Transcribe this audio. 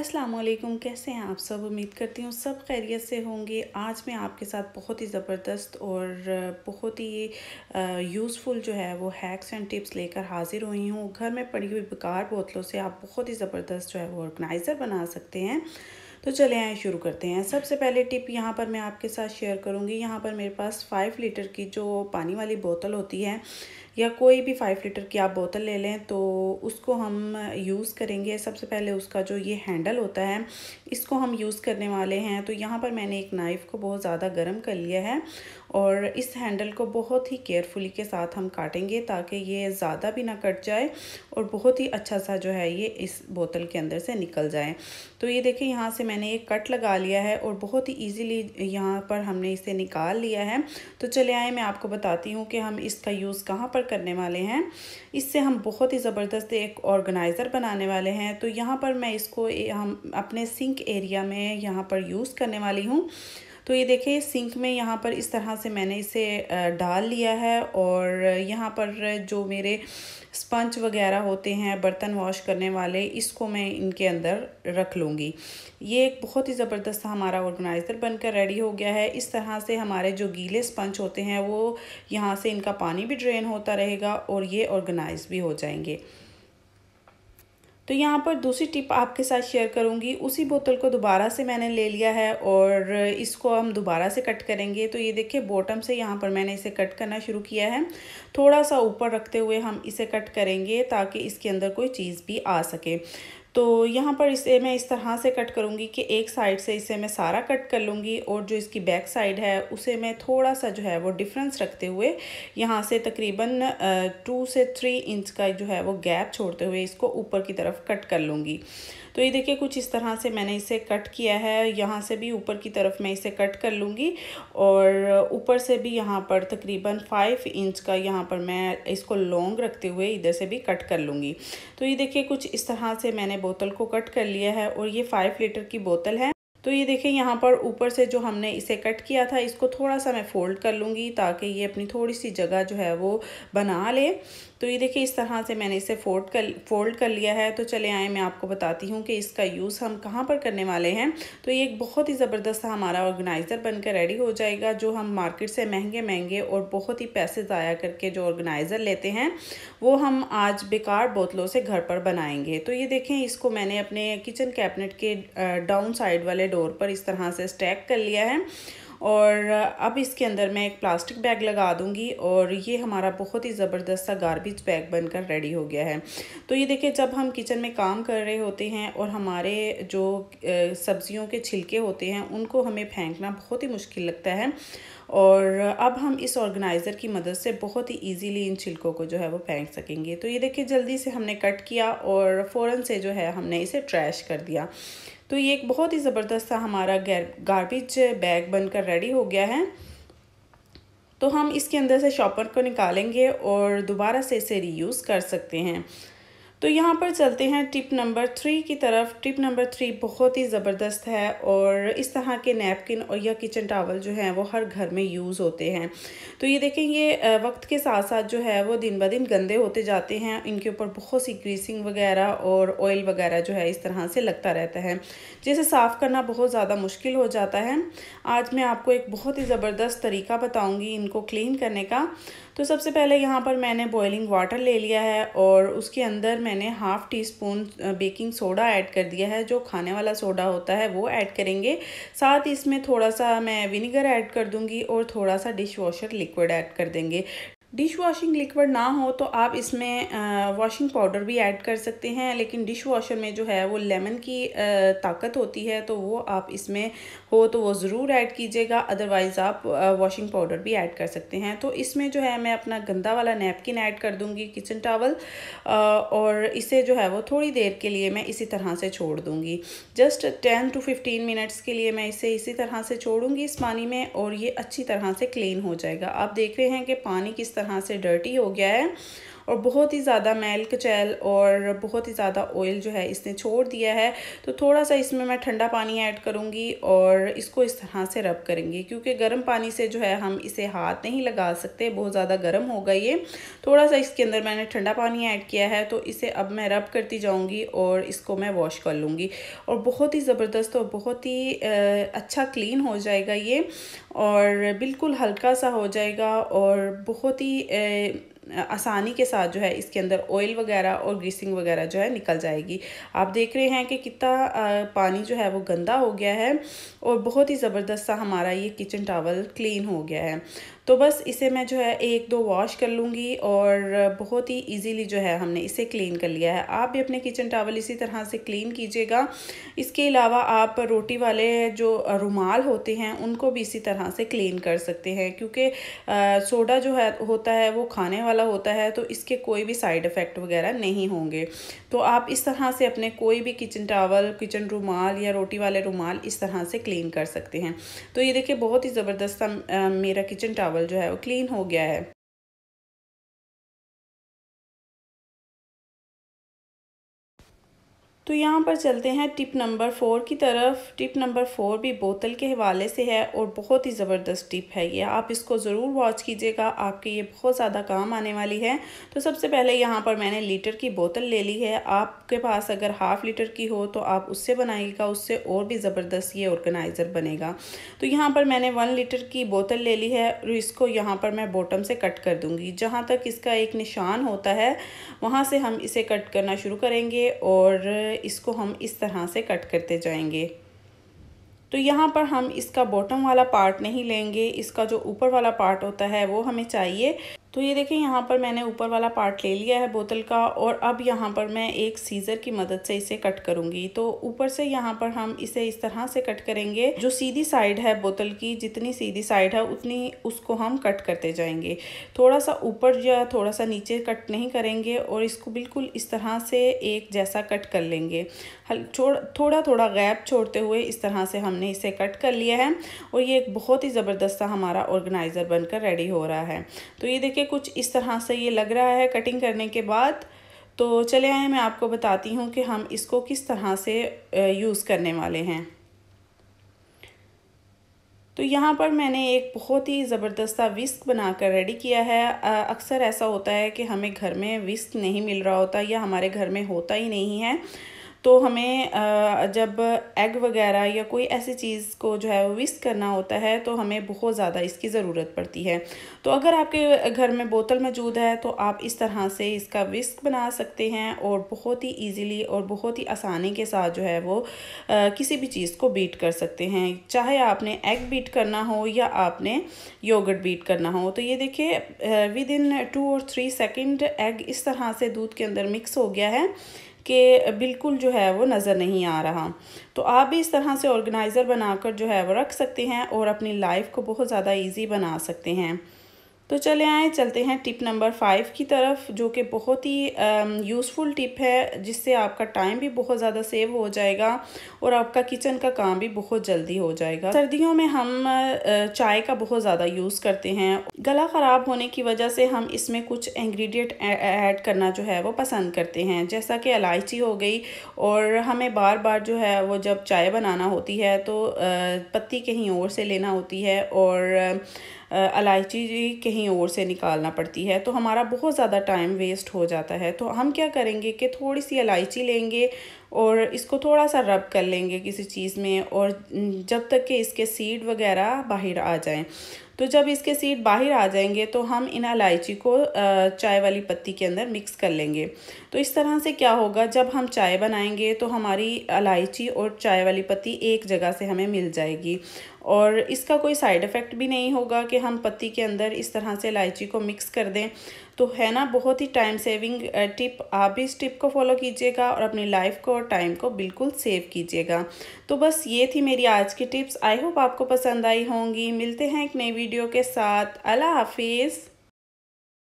अस्सलाम वालेकुम कैसे हैं आप सब उम्मीद करती हूँ सब खैरियत से होंगे आज मैं आपके साथ बहुत ही ज़बरदस्त और बहुत ही यूज़फुल जो है वो हैक्स एंड टिप्स लेकर हाज़िर हुई हूँ घर में पड़ी हुई बेकार बोतलों से आप बहुत ही ज़बरदस्त जो है वो ऑर्गेनाइज़र बना सकते हैं तो चले आए शुरू करते हैं सबसे पहले टिप यहाँ पर मैं आपके साथ शेयर करूँगी यहाँ पर मेरे पास फाइव लीटर की जो पानी वाली बोतल होती है या कोई भी फाइव लीटर की आप बोतल ले लें तो उसको हम यूज़ करेंगे सबसे पहले उसका जो ये हैंडल होता है इसको हम यूज़ करने वाले हैं तो यहाँ पर मैंने एक नाइफ़ को बहुत ज़्यादा गर्म कर लिया है और इस हैंडल को बहुत ही केयरफुली के साथ हम काटेंगे ताकि ये ज़्यादा भी ना कट जाए और बहुत ही अच्छा सा जो है ये इस बोतल के अंदर से निकल जाए तो ये देखें यहाँ से मैंने ये कट लगा लिया है और बहुत ही ईजीली यहाँ पर हमने इसे निकाल लिया है तो चले आए मैं आपको बताती हूँ कि हम इसका यूज़ कहाँ पर करने वाले हैं इससे हम बहुत ही ज़बरदस्त एक ऑर्गेनाइज़र बनाने वाले हैं तो यहाँ पर मैं इसको हम अपने सिंक एरिया में यहाँ पर यूज़ करने वाली हूँ तो ये देखें सिंक में यहाँ पर इस तरह से मैंने इसे डाल लिया है और यहाँ पर जो मेरे स्पंज वगैरह होते हैं बर्तन वॉश करने वाले इसको मैं इनके अंदर रख लूँगी ये एक बहुत ही ज़बरदस्त हमारा ऑर्गेनाइज़र बनकर रेडी हो गया है इस तरह से हमारे जो गीले स्पंज होते हैं वो यहाँ से इनका पानी भी ड्रेन होता रहेगा और ये ऑर्गेनाइज भी हो जाएंगे तो यहाँ पर दूसरी टिप आपके साथ शेयर करूँगी उसी बोतल को दोबारा से मैंने ले लिया है और इसको हम दोबारा से कट करेंगे तो ये देखिए बॉटम से यहाँ पर मैंने इसे कट करना शुरू किया है थोड़ा सा ऊपर रखते हुए हम इसे कट करेंगे ताकि इसके अंदर कोई चीज़ भी आ सके तो यहाँ पर इसे मैं इस तरह से कट करूँगी कि एक साइड से इसे मैं सारा कट कर लूँगी और जो इसकी बैक साइड है उसे मैं थोड़ा सा जो है वो डिफरेंस रखते हुए यहाँ से तकरीबन टू से थ्री इंच का जो है वो गैप छोड़ते हुए इसको ऊपर की तरफ कट कर लूँगी तो ये देखिए कुछ इस तरह से मैंने इसे कट किया है यहाँ से भी ऊपर की तरफ मैं इसे कट कर लूँगी और ऊपर से भी यहाँ पर तकरीबन फाइव इंच का यहाँ पर मैं इसको लॉन्ग रखते हुए इधर से भी कट कर लूँगी तो ये देखिए कुछ इस तरह से मैंने बोतल को कट कर लिया है और ये फाइव लीटर की बोतल है तो ये देखिए यहाँ पर ऊपर से जो हमने इसे कट किया था इसको थोड़ा सा मैं फोल्ड कर लूँगी ताकि ये अपनी थोड़ी सी जगह जो है वो बना ले तो ये देखिए इस तरह से मैंने इसे फोल्ड कर फोल्ड कर लिया है तो चले आए मैं आपको बताती हूँ कि इसका यूज़ हम कहाँ पर करने वाले हैं तो ये एक बहुत ही ज़बरदस्त हमारा ऑर्गेनाइज़र बनकर रेडी हो जाएगा जो हम मार्केट से महंगे महंगे और बहुत ही पैसे ज़ाया करके जो ऑर्गेनाइज़र लेते हैं वो हम आज बेकार बोतलों से घर पर बनाएंगे तो ये देखें इसको मैंने अपने किचन कैबिनेट के डाउन साइड वाले डोर पर इस तरह से स्टैक कर लिया है और अब इसके अंदर मैं एक प्लास्टिक बैग लगा दूंगी और ये हमारा बहुत ही ज़बरदस्त सा गार्बेज बैग बनकर रेडी हो गया है तो ये देखिए जब हम किचन में काम कर रहे होते हैं और हमारे जो सब्जियों के छिलके होते हैं उनको हमें फेंकना बहुत ही मुश्किल लगता है और अब हम इस ऑर्गेनाइज़र की मदद से बहुत ही इजीली इन छिलकों को जो है वो फेंक सकेंगे तो ये देखिए जल्दी से हमने कट किया और फ़ौरन से जो है हमने इसे ट्रैश कर दिया तो ये एक बहुत ही ज़बरदस्त सा हमारा गार्बेज बैग बनकर रेडी हो गया है तो हम इसके अंदर से शॉपर को निकालेंगे और दोबारा से इसे रीयूज़ कर सकते हैं तो यहाँ पर चलते हैं टिप नंबर थ्री की तरफ टिप नंबर थ्री बहुत ही ज़बरदस्त है और इस तरह के नैपकिन और या किचन टावल जो हैं वो हर घर में यूज़ होते हैं तो ये देखें ये वक्त के साथ साथ जो है वो दिन ब दिन गंदे होते जाते हैं इनके ऊपर बहुत सी ग्रीसिंग वगैरह और ऑयल वगैरह जो है इस तरह से लगता रहता है जिसे साफ़ करना बहुत ज़्यादा मुश्किल हो जाता है आज मैं आपको एक बहुत ही ज़बरदस्त तरीका बताऊँगी इनको क्लीन करने का तो सबसे पहले यहाँ पर मैंने बॉयलिंग वाटर ले लिया है और उसके अंदर मैंने half teaspoon baking soda add कर दिया है जो खाने वाला सोडा होता है वो ऐड करेंगे साथ इसमें थोड़ा सा मैं विनीगर ऐड कर दूँगी और थोड़ा सा डिश वॉशर लिक्विड ऐड कर देंगे डिश वॉशिंग लिक्विड ना हो तो आप इसमें वॉशिंग पाउडर भी ऐड कर सकते हैं लेकिन डिश वॉशर में जो है वो लेमन की ताकत होती है तो वो आप इसमें हो तो वो ज़रूर ऐड कीजिएगा अदरवाइज़ आप वॉशिंग पाउडर भी ऐड कर सकते हैं तो इसमें जो है मैं अपना गंदा वाला नैपकिन ऐड कर दूँगी किचन टावल और इसे जो है वो थोड़ी देर के लिए मैं इसी तरह से छोड़ दूँगी just ten to fifteen minutes के लिए मैं इसे इसी तरह से छोड़ूँगी इस पानी में और ये अच्छी तरह से क्लीन हो जाएगा आप देख रहे हैं कि पानी किस तरह तरह से डर्टी हो गया है और बहुत ही ज़्यादा मैल कचैल और बहुत ही ज़्यादा ऑयल जो है इसने छोड़ दिया है तो थोड़ा सा इसमें मैं ठंडा पानी ऐड करूँगी और इसको इस तरह से रब करेंगे क्योंकि गर्म पानी से जो है हम इसे हाथ नहीं लगा सकते बहुत ज़्यादा गर्म होगा ये थोड़ा सा इसके अंदर मैंने ठंडा पानी ऐड किया है तो इसे अब मैं रब करती जाऊँगी और इसको मैं वॉश कर लूँगी और बहुत ही ज़बरदस्त और बहुत ही अच्छा क्लीन हो जाएगा ये और बिल्कुल हल्का सा हो जाएगा और बहुत ही आसानी के साथ जो है इसके अंदर ऑयल वगैरह और ग्रीसिंग वगैरह जो है निकल जाएगी आप देख रहे हैं कि कितना पानी जो है वो गंदा हो गया है और बहुत ही ज़बरदस्त सा हमारा ये किचन टावल क्लीन हो गया है तो बस इसे मैं जो है एक दो वॉश कर लूँगी और बहुत ही ईजीली जो है हमने इसे क्लीन कर लिया है आप भी अपने किचन टावल इसी तरह से क्लीन कीजिएगा इसके अलावा आप रोटी वाले जो रुमाल होते हैं उनको भी इसी तरह से क्लीन कर सकते हैं क्योंकि सोडा जो है होता है वो खाने वाला होता है तो इसके कोई भी साइड इफ़ेक्ट वगैरह नहीं होंगे तो आप इस तरह से अपने कोई भी किचन टावल किचन रुमाल या रोटी वाले रुमाल इस तरह से क्लीन कर सकते हैं तो ये देखिए बहुत ही ज़बरदस्त मेरा किचन टावल चावल जो है वो क्लीन हो गया है तो यहाँ पर चलते हैं टिप नंबर फोर की तरफ टिप नंबर फोर भी बोतल के हवाले से है और बहुत ही ज़बरदस्त टिप है ये आप इसको ज़रूर वॉच कीजिएगा आपके ये बहुत ज़्यादा काम आने वाली है तो सबसे पहले यहाँ पर मैंने लीटर की बोतल ले ली है आपके पास अगर हाफ़ लीटर की हो तो आप उससे बनाइएगा उससे और भी ज़बरदस्त ये ऑर्गेनाइज़र बनेगा तो यहाँ पर मैंने वन लीटर की बोतल ले ली है और इसको यहाँ पर मैं बॉटम से कट कर दूँगी जहाँ तक इसका एक निशान होता है वहाँ से हम इसे कट करना शुरू करेंगे और इसको हम इस तरह से कट करते जाएंगे तो यहाँ पर हम इसका बॉटम वाला पार्ट नहीं लेंगे इसका जो ऊपर वाला पार्ट होता है वो हमें चाहिए तो ये देखें यहाँ पर मैंने ऊपर वाला पार्ट ले लिया है बोतल का और अब यहाँ पर मैं एक सीज़र की मदद से इसे कट करूँगी तो ऊपर से यहाँ पर हम इसे इस तरह से कट करेंगे जो सीधी साइड है बोतल की जितनी सीधी साइड है उतनी उसको हम कट करते जाएंगे थोड़ा सा ऊपर या थोड़ा सा नीचे कट नहीं करेंगे और इसको बिल्कुल इस तरह से एक जैसा कट कर लेंगे छोड़ थोड़ा थोड़ा गैप छोड़ते हुए इस तरह से हमने इसे कट कर लिया है और ये एक बहुत ही ज़बरदस्त सा हमारा ऑर्गेनाइज़र बनकर रेडी हो रहा है तो ये देखिए कुछ इस तरह से ये लग रहा है कटिंग करने के बाद तो चले आए मैं आपको बताती हूँ कि हम इसको किस तरह से यूज़ करने वाले हैं तो यहाँ पर मैंने एक बहुत ही ज़बरदस्त सा विस्क बनाकर रेडी किया है अक्सर ऐसा होता है कि हमें घर में विस्क नहीं मिल रहा होता या हमारे घर में होता ही नहीं है तो हमें जब एग वगैरह या कोई ऐसी चीज़ को जो है विस्क करना होता है तो हमें बहुत ज़्यादा इसकी ज़रूरत पड़ती है तो अगर आपके घर में बोतल मौजूद है तो आप इस तरह से इसका विस्क बना सकते हैं और बहुत ही इजीली और बहुत ही आसानी के साथ जो है वो किसी भी चीज़ को बीट कर सकते हैं चाहे आपने एग बीट करना हो या आपने योगट बीट करना हो तो ये देखिए विद इन टू और थ्री सेकेंड एग इस तरह से दूध के अंदर मिक्स हो गया है के बिल्कुल जो है वो नज़र नहीं आ रहा तो आप भी इस तरह से ऑर्गेनाइज़र बनाकर जो है वो रख सकते हैं और अपनी लाइफ को बहुत ज़्यादा ईजी बना सकते हैं तो चले आए चलते हैं टिप नंबर फाइव की तरफ जो कि बहुत ही यूज़फुल टिप है जिससे आपका टाइम भी बहुत ज़्यादा सेव हो जाएगा और आपका किचन का काम भी बहुत जल्दी हो जाएगा सर्दियों में हम चाय का बहुत ज़्यादा यूज़ करते हैं गला ख़राब होने की वजह से हम इसमें कुछ इंग्रेडिएंट ऐड करना जो है वो पसंद करते हैं जैसा कि इलायची हो गई और हमें बार बार जो है वो जब चाय बनाना होती है तो पत्ती कहीं और से लेना होती है और इलायची कहीं और से निकालना पड़ती है तो हमारा बहुत ज़्यादा टाइम वेस्ट हो जाता है तो हम क्या करेंगे कि थोड़ी सी इलायची लेंगे और इसको थोड़ा सा रब कर लेंगे किसी चीज़ में और जब तक कि इसके सीड वगैरह बाहर आ जाएं तो जब इसके सीड बाहर आ जाएंगे तो हम इन इलायची को चाय वाली पत्ती के अंदर मिक्स कर लेंगे तो इस तरह से क्या होगा जब हम चाय बनाएंगे तो हमारी इलायची और चाय वाली पत्ती एक जगह से हमें मिल जाएगी और इसका कोई साइड इफ़ेक्ट भी नहीं होगा कि हम पत्ती के अंदर इस तरह से इलायची को मिक्स कर दें तो है ना बहुत ही टाइम सेविंग टिप आप भी इस टिप को फॉलो कीजिएगा और अपनी लाइफ को और टाइम को बिल्कुल सेव कीजिएगा तो बस ये थी मेरी आज की टिप्स आई होप आपको पसंद आई होंगी मिलते हैं एक नई वीडियो के साथ अल्लाह हाफिज़